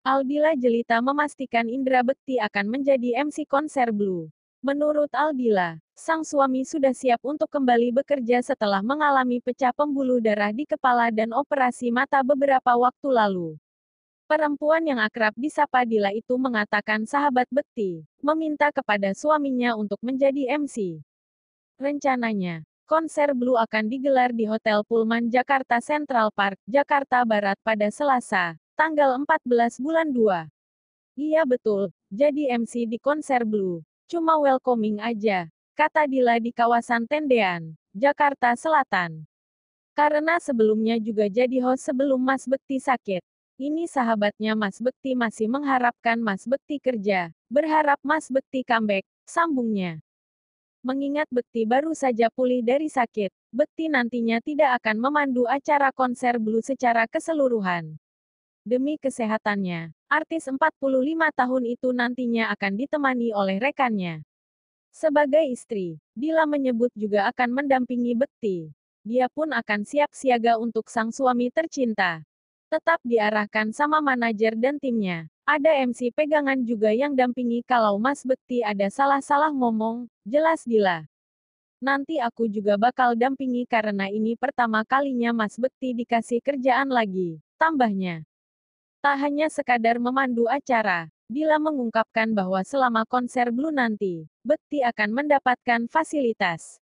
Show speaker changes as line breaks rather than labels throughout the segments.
Aldila Jelita memastikan Indra Bekti akan menjadi MC konser Blue. Menurut Aldila, sang suami sudah siap untuk kembali bekerja setelah mengalami pecah pembuluh darah di kepala dan operasi mata beberapa waktu lalu. Perempuan yang akrab disapa Dila itu mengatakan sahabat Bekti, meminta kepada suaminya untuk menjadi MC. Rencananya, konser Blue akan digelar di Hotel Pullman Jakarta Central Park, Jakarta Barat pada Selasa, tanggal 14 bulan 2. Iya betul, jadi MC di konser Blue. Cuma welcoming aja, kata Dila di kawasan Tendean, Jakarta Selatan. Karena sebelumnya juga jadi host sebelum Mas Bekti sakit. Ini sahabatnya Mas Bekti masih mengharapkan Mas Bekti kerja, berharap Mas Bekti comeback, sambungnya. Mengingat Bekti baru saja pulih dari sakit, Bekti nantinya tidak akan memandu acara konser Blue secara keseluruhan. Demi kesehatannya, artis 45 tahun itu nantinya akan ditemani oleh rekannya. Sebagai istri, Dila menyebut juga akan mendampingi Bekti. Dia pun akan siap siaga untuk sang suami tercinta. Tetap diarahkan sama manajer dan timnya. Ada MC pegangan juga yang dampingi kalau Mas Bekti ada salah-salah ngomong, jelas Dila. Nanti aku juga bakal dampingi karena ini pertama kalinya Mas Bekti dikasih kerjaan lagi, tambahnya. Tak hanya sekadar memandu acara, Dila mengungkapkan bahwa selama konser Blue nanti, Bekti akan mendapatkan fasilitas.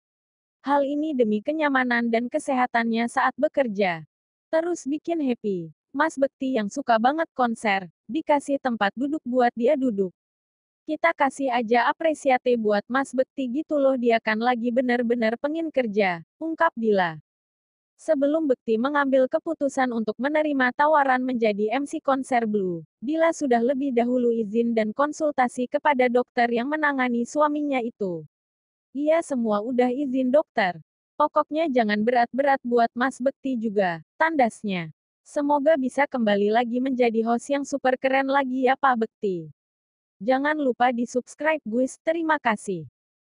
Hal ini demi kenyamanan dan kesehatannya saat bekerja. Terus bikin happy. Mas Bekti yang suka banget konser, dikasih tempat duduk buat dia duduk. Kita kasih aja apresiate buat Mas Bekti gitu loh dia kan lagi bener-bener pengin kerja, ungkap Dila. Sebelum Bekti mengambil keputusan untuk menerima tawaran menjadi MC konser Blue, Dila sudah lebih dahulu izin dan konsultasi kepada dokter yang menangani suaminya itu. Iya semua udah izin dokter. Pokoknya jangan berat-berat buat Mas Bekti juga, tandasnya. Semoga bisa kembali lagi menjadi host yang super keren lagi ya Pak Bekti. Jangan lupa di subscribe guys, terima kasih.